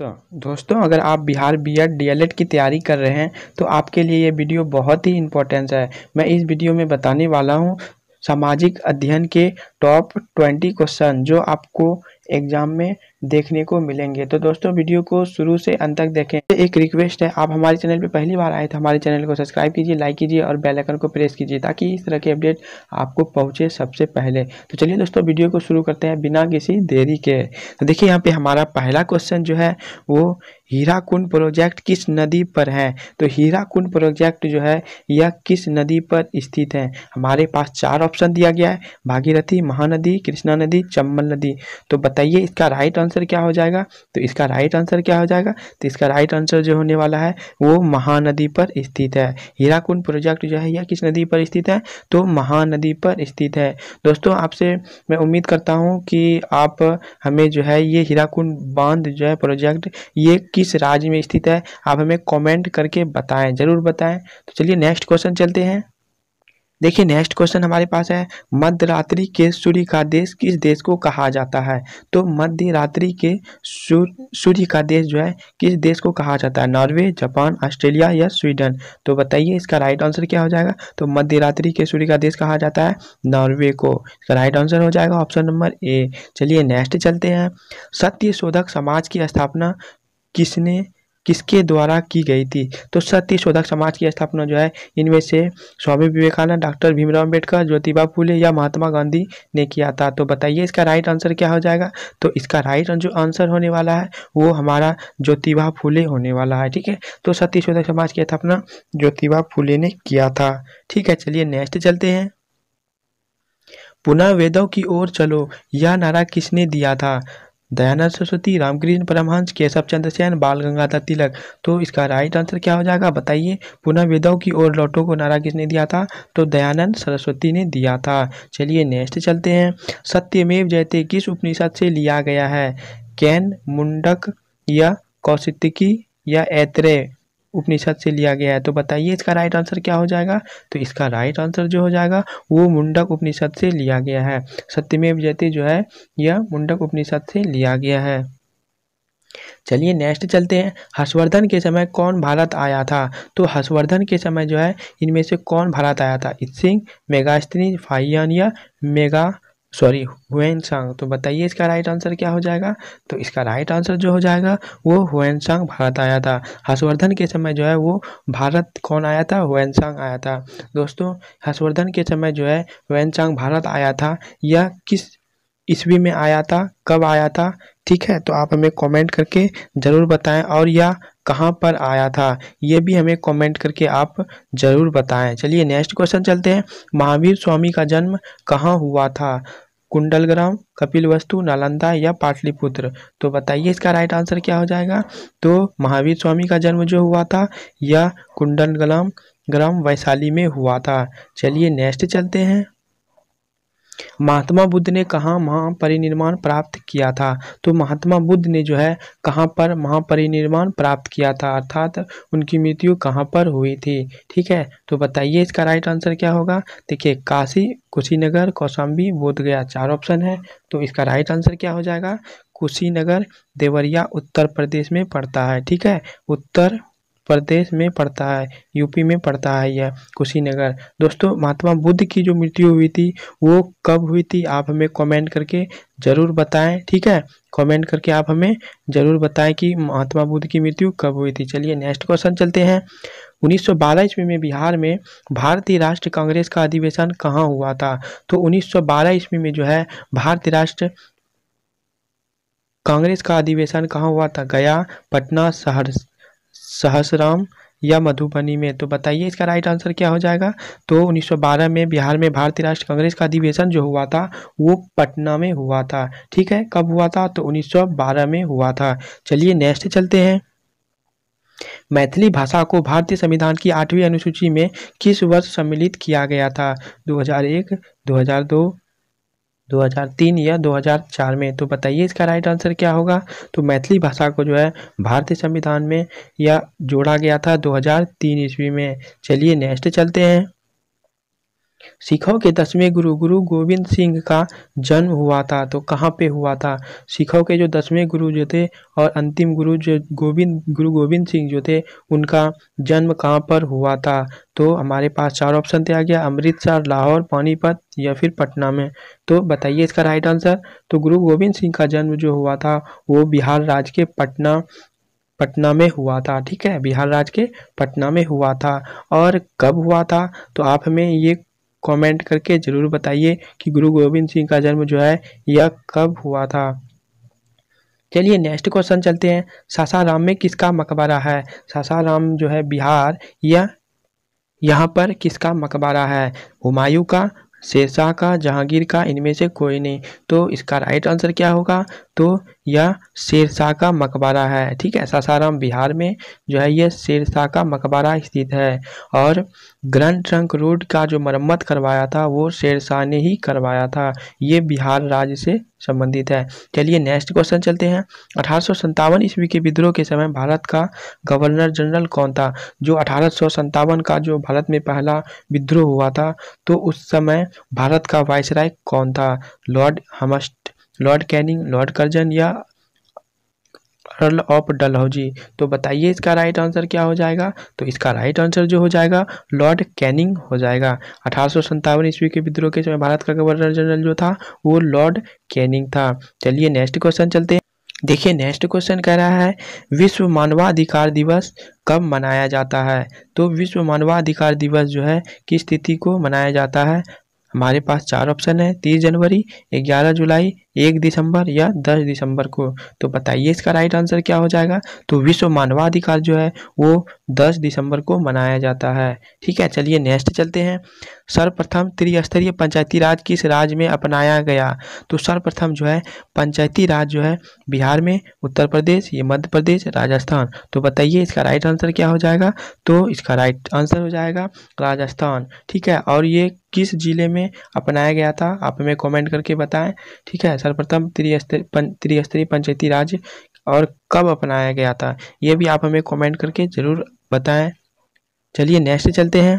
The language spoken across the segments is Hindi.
दोस्तों दोस्तों अगर आप बिहार बी एड डीएलएड की तैयारी कर रहे हैं तो आपके लिए ये वीडियो बहुत ही इम्पोर्टेंस है मैं इस वीडियो में बताने वाला हूँ सामाजिक अध्ययन के टॉप ट्वेंटी क्वेश्चन जो आपको एग्जाम में देखने को मिलेंगे तो दोस्तों वीडियो को शुरू से अंत तक देखें एक रिक्वेस्ट है आप हमारे चैनल पर पहली बार आए तो हमारे चैनल को सब्सक्राइब कीजिए लाइक कीजिए और बेल आइकन को प्रेस कीजिए ताकि इस तरह के अपडेट आपको पहुंचे सबसे पहले तो चलिए दोस्तों वीडियो को शुरू करते हैं बिना किसी देरी के तो देखिए यहाँ पे हमारा पहला क्वेश्चन जो है वो कुंड प्रोजेक्ट किस नदी पर है तो कुंड प्रोजेक्ट जो है यह किस नदी पर स्थित है हमारे पास चार ऑप्शन दिया गया है भागीरथी महानदी कृष्णा नदी चम्बल नदी तो बता बताइए इसका राइट आंसर क्या हो जाएगा तो इसका राइट आंसर क्या हो जाएगा तो इसका राइट आंसर जो होने वाला है वो महानदी पर स्थित है हीराकुंड प्रोजेक्ट जो है यह किस नदी पर स्थित है तो महानदी पर स्थित है दोस्तों आपसे मैं उम्मीद करता हूँ कि आप हमें जो है ये हीराकुंड बांध जो है प्रोजेक्ट ये किस राज्य में स्थित है आप हमें कॉमेंट करके बताएं ज़रूर बताएं तो चलिए नेक्स्ट क्वेश्चन चलते हैं देखिए नेक्स्ट क्वेश्चन हमारे पास है मध्य रात्रि के सूर्य का देश किस देश को कहा जाता है तो मध्य रात्रि के सूर्य का देश जो है किस देश को कहा जाता है नॉर्वे जापान ऑस्ट्रेलिया या स्वीडन तो बताइए इसका राइट आंसर क्या हो जाएगा तो मध्य रात्रि के सूर्य का देश कहा जाता है नॉर्वे को इसका राइट आंसर हो जाएगा ऑप्शन नंबर ए चलिए नेक्स्ट चलते हैं सत्य शोधक समाज की स्थापना किसने किसके द्वारा की गई थी तो सती शोधक समाज की स्थापना जो है इनमें से स्वामी विवेकानंद डॉक्टर भीमराव अम्बेडकर ज्योतिबा फूले या महात्मा गांधी ने किया था तो बताइए इसका राइट आंसर क्या हो जाएगा तो इसका राइट जो आंसर होने वाला है वो हमारा ज्योतिबा फूले होने वाला है ठीक है तो सती शोधक समाज की स्थापना ज्योतिबा फूले ने किया था ठीक है चलिए नेक्स्ट चलते हैं पुनः वेदों की ओर चलो यह नारा किसने दिया था दयानंद सरस्वती रामकृष्ण परमहंस केशव चंद्र सेन बाल गंगाधर तिलक तो इसका राइट आंसर क्या हो जाएगा बताइए पुनः वेदों की ओर लौटो को नारा किसने दिया था तो दयानंद सरस्वती ने दिया था चलिए नेक्स्ट चलते हैं सत्यमेव जयते किस उपनिषद से लिया गया है कैन मुंडक या कौशिकी या ऐत्रेय उपनिषद से लिया गया है तो बताइए इसका राइट आंसर क्या हो जाएगा तो इसका राइट आंसर जो हो जाएगा वो मुंडक उपनिषद से लिया गया है सत्यमेव जयते जो है यह मुंडक उपनिषद से लिया गया है चलिए नेक्स्ट चलते हैं हर्षवर्धन के समय कौन भारत आया था तो हर्षवर्धन के समय जो है इनमें से कौन भारत आया था सिंह मेगास्तिनी फाइयान या मेगा सॉरी सांग तो बताइए इसका राइट आंसर क्या हो जाएगा तो इसका राइट आंसर जो हो जाएगा वो सांग भारत आया था हर्षवर्धन के समय जो है वो भारत कौन आया था सांग आया था दोस्तों हर्षवर्धन के समय जो है सांग भारत आया था या किस ईस्वी में आया था कब आया था ठीक है तो आप हमें कमेंट करके ज़रूर बताएं और या कहाँ पर आया था ये भी हमें कमेंट करके आप ज़रूर बताएं चलिए नेक्स्ट क्वेश्चन चलते हैं महावीर स्वामी का जन्म कहाँ हुआ था कुंडलग्राम कपिलवस्तु नालंदा या पाटलिपुत्र तो बताइए इसका राइट आंसर क्या हो जाएगा तो महावीर स्वामी का जन्म जो हुआ था यह कुंडलग्राम ग्राम वैशाली में हुआ था चलिए नेक्स्ट चलते हैं महात्मा बुद्ध ने कहाँ महापरिनिर्माण प्राप्त किया था तो महात्मा बुद्ध ने जो है कहाँ पर महापरिनिर्माण प्राप्त किया था अर्थात उनकी मृत्यु कहाँ पर हुई थी ठीक है तो बताइए इसका राइट आंसर क्या होगा देखिए काशी कुशीनगर कौशाम्बी बोध गया चार ऑप्शन है तो इसका राइट आंसर क्या हो जाएगा कुशीनगर देवरिया उत्तर प्रदेश में पड़ता है ठीक है उत्तर प्रदेश में पड़ता है यूपी में पड़ता है यह कुशीनगर दोस्तों महात्मा बुद्ध की जो मृत्यु हुई थी वो कब हुई थी आप हमें कमेंट करके ज़रूर बताएं ठीक है कमेंट करके आप हमें ज़रूर बताएं कि महात्मा बुद्ध की मृत्यु कब हुई थी चलिए नेक्स्ट क्वेश्चन चलते हैं 1912 ईस्वी में बिहार में भारतीय राष्ट्र कांग्रेस का अधिवेशन कहाँ हुआ था तो उन्नीस ईस्वी में जो है भारतीय राष्ट्र कांग्रेस का अधिवेशन कहाँ हुआ था गया पटना सहरसा सहसराम या मधुबनी में तो बताइए इसका राइट आंसर क्या हो जाएगा तो 1912 में बिहार में भारतीय राष्ट्र कांग्रेस का अधिवेशन जो हुआ था वो पटना में हुआ था ठीक है कब हुआ था तो 1912 में हुआ था चलिए नेक्स्ट चलते हैं मैथिली भाषा को भारतीय संविधान की आठवीं अनुसूची में किस वर्ष सम्मिलित किया गया था 2001, 2002, 2003 या 2004 में तो बताइए इसका राइट आंसर क्या होगा तो मैथिली भाषा को जो है भारतीय संविधान में या जोड़ा गया था 2003 ईस्वी में चलिए नेक्स्ट चलते हैं सिखों के दसवें गुरु गुरु गोविंद सिंह का जन्म हुआ था तो कहाँ पे हुआ था सिखों के जो दसवें गुरु जो थे और अंतिम गुरु जो गोविंद गुरु गोविंद सिंह जो थे उनका जन्म कहाँ पर हुआ था तो हमारे पास चार ऑप्शन थे आ गया अमृतसर लाहौर पानीपत या फिर पटना में तो बताइए इसका राइट आंसर तो गुरु गोविंद सिंह का जन्म जो हुआ था वो बिहार राज्य के पटना पटना में हुआ था ठीक है बिहार राज्य के पटना में हुआ था और कब हुआ था तो आप हमें ये कमेंट करके ज़रूर बताइए कि गुरु गोविंद सिंह का जन्म जो है यह कब हुआ था चलिए नेक्स्ट क्वेश्चन चलते हैं सासाराम में किसका मकबरा है सासाराम जो है बिहार यह यहाँ पर किसका मकबरा है हुमायूं का शेरशाह का जहांगीर का इनमें से कोई नहीं तो इसका राइट आंसर क्या होगा तो यह शेरशाह का मकबरा है ठीक है सासाराम बिहार में जो है यह शेरशाह का मकबरा स्थित है और ग्रैंड ट्रंक रोड का जो मरम्मत करवाया था वो शेरशाह ने ही करवाया था ये बिहार राज्य से संबंधित है चलिए नेक्स्ट क्वेश्चन चलते हैं अठारह ईस्वी के विद्रोह के समय भारत का गवर्नर जनरल कौन था जो अठारह का जो भारत में पहला विद्रोह हुआ था तो उस समय भारत का वायसराय कौन था lord Amherst lord Canning lord Curzon या अर्ल ऑफ डलहौजी तो बताइए इसका राइट आंसर क्या हो जाएगा तो इसका राइट आंसर जो हो जाएगा लॉर्ड कैनिंग हो जाएगा अठारह ईस्वी के विद्रोह के समय भारत का गवर्नर जनरल जो था वो लॉर्ड कैनिंग था चलिए नेक्स्ट क्वेश्चन चलते हैं देखिए नेक्स्ट क्वेश्चन कह रहा है विश्व मानवाधिकार दिवस कब मनाया जाता है तो विश्व मानवाधिकार दिवस जो है किस तिथि को मनाया जाता है हमारे पास चार ऑप्शन है तीस जनवरी ग्यारह जुलाई एक दिसंबर या दस दिसंबर को तो बताइए इसका राइट आंसर क्या हो जाएगा तो विश्व मानवाधिकार जो है वो दस दिसंबर को मनाया जाता है ठीक है चलिए नेक्स्ट चलते हैं सर्वप्रथम त्रिस्तरीय पंचायती राज किस राज्य में अपनाया गया तो सर्वप्रथम जो है पंचायती राज जो है बिहार में उत्तर प्रदेश ये मध्य प्रदेश राजस्थान तो बताइए इसका राइट आंसर क्या हो जाएगा तो इसका राइट आंसर हो जाएगा राजस्थान ठीक है और ये किस जिले में अपनाया गया था आप हमें कमेंट करके बताएं ठीक है सर्वप्रथम त्रिस्तरीय पंचायती राज और कब अपनाया गया था ये भी आप हमें कमेंट करके ज़रूर बताएं चलिए नेक्स्ट चलते हैं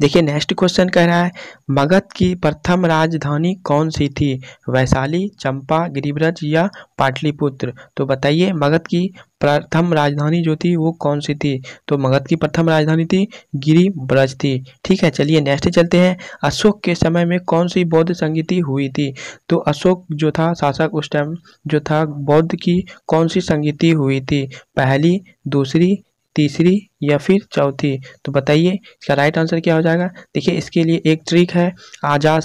देखिए नेक्स्ट क्वेश्चन कह रहा है मगध की प्रथम राजधानी कौन सी थी वैशाली चंपा गिरिव्रज या पाटलिपुत्र तो बताइए मगध की प्रथम राजधानी जो थी वो कौन सी थी तो मगध की प्रथम राजधानी थी गिरिब्रज थी ठीक है चलिए नेक्स्ट चलते हैं अशोक के समय में कौन सी बौद्ध संगीति हुई थी तो अशोक जो था शासक उस टाइम जो था बौद्ध की कौन सी संगीति हुई थी पहली दूसरी तीसरी या फिर चौथी तो बताइए इसका राइट आंसर क्या हो जाएगा देखिए इसके लिए एक ट्रिक है आजा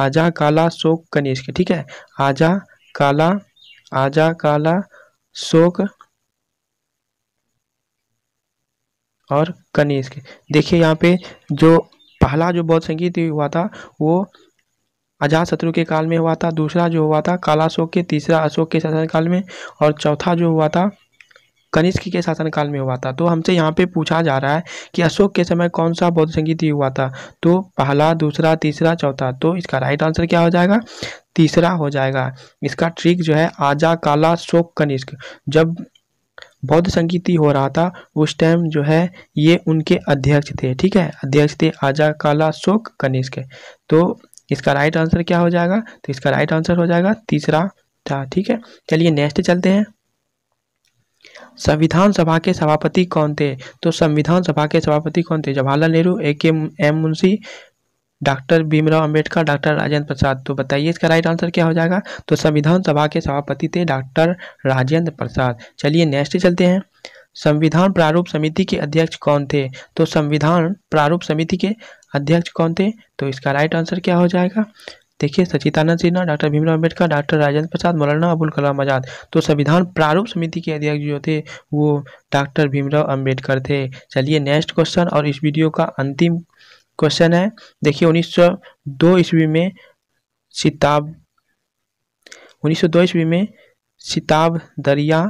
आजा काला शोक कनिष्क ठीक है आजा काला आजा काला शोक और कनिष्क देखिए यहाँ पे जो पहला जो बौद्ध संगीत हुआ था वो अजात शत्रु के काल में हुआ था दूसरा जो हुआ था काला अशोक के तीसरा अशोक के शासनकाल में और चौथा जो हुआ था कनिष्क के शासनकाल में हुआ था तो हमसे यहाँ पे पूछा जा रहा है कि अशोक के समय कौन सा बौद्ध संगीत हुआ था तो पहला दूसरा तीसरा चौथा तो इसका राइट आंसर क्या हो जाएगा तीसरा हो जाएगा इसका ट्रिक जो है आजा काला शोक कनिष्क जब बौद्ध संगीति हो रहा था उस टाइम जो है ये उनके अध्यक्ष थे ठीक है अध्यक्ष थे आजा काला शोक कनिष्क तो इसका राइट आंसर क्या हो जाएगा तो इसका राइट आंसर हो जाएगा तीसरा था ठीक है चलिए नेक्स्ट चलते हैं संविधान सभा के सभापति कौन थे तो संविधान सभा के सभापति कौन थे Jawaharlal Nehru A K M Munshi doctor Bhimrao Ambedkar doctor Rajendra Prasad तो बताइए इसका राइट आंसर क्या हो जाएगा तो संविधान सभा के सभापति थे डॉक्टर राजेंद्र प्रसाद चलिए नेक्स्ट चलते हैं संविधान प्रारूप समिति के अध्यक्ष कौन थे तो संविधान प्रारूप समिति के अध्यक्ष कौन थे तो इसका राइट आंसर क्या हो जाएगा देखिए सचिदानंद सिन्हा डॉक्टर भीमराव अम्बेडकर डॉक्टर राजेंद्र प्रसाद मौलाना अबुल कलाम आज़ाद तो संविधान प्रारूप समिति के अध्यक्ष जो थे वो डॉक्टर भीमराव अम्बेडकर थे चलिए नेक्स्ट क्वेश्चन और इस वीडियो का अंतिम क्वेश्चन है देखिए उन्नीस सौ दो ईस्वी में सिताब उन्नीस सौ दो ईस्वी में सिताब दरिया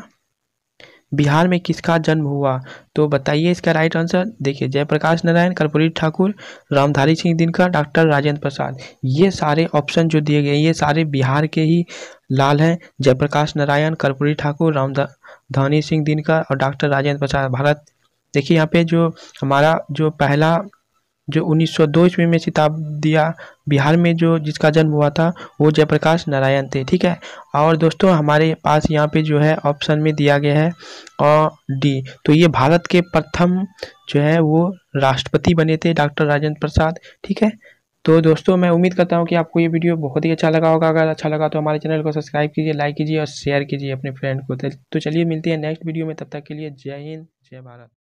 बिहार में किसका जन्म हुआ तो बताइए इसका राइट आंसर देखिए जयप्रकाश नारायण कर्पूरी ठाकुर रामधारी सिंह दिनकर डॉक्टर राजेंद्र प्रसाद ये सारे ऑप्शन जो दिए गए ये सारे बिहार के ही लाल हैं जयप्रकाश नारायण कर्पूरी ठाकुर रामधानी सिंह दिनकर और डॉक्टर राजेंद्र प्रसाद भारत देखिए यहाँ पे जो हमारा जो पहला जो 1902 ईस्वी में दिया बिहार में जो जिसका जन्म हुआ था वो जयप्रकाश नारायण थे ठीक है और दोस्तों हमारे पास यहाँ पे जो है ऑप्शन में दिया गया है और डी तो ये भारत के प्रथम जो है वो राष्ट्रपति बने थे डॉक्टर राजेंद्र प्रसाद ठीक है तो दोस्तों मैं उम्मीद करता हूँ कि आपको ये वीडियो बहुत ही अच्छा लगा होगा अगर अच्छा लगा तो हमारे चैनल को सब्सक्राइब कीजिए लाइक कीजिए और शेयर कीजिए अपने फ्रेंड को तो चलिए मिलते हैं नेक्स्ट वीडियो में तब तक के लिए जय हिंद जय भारत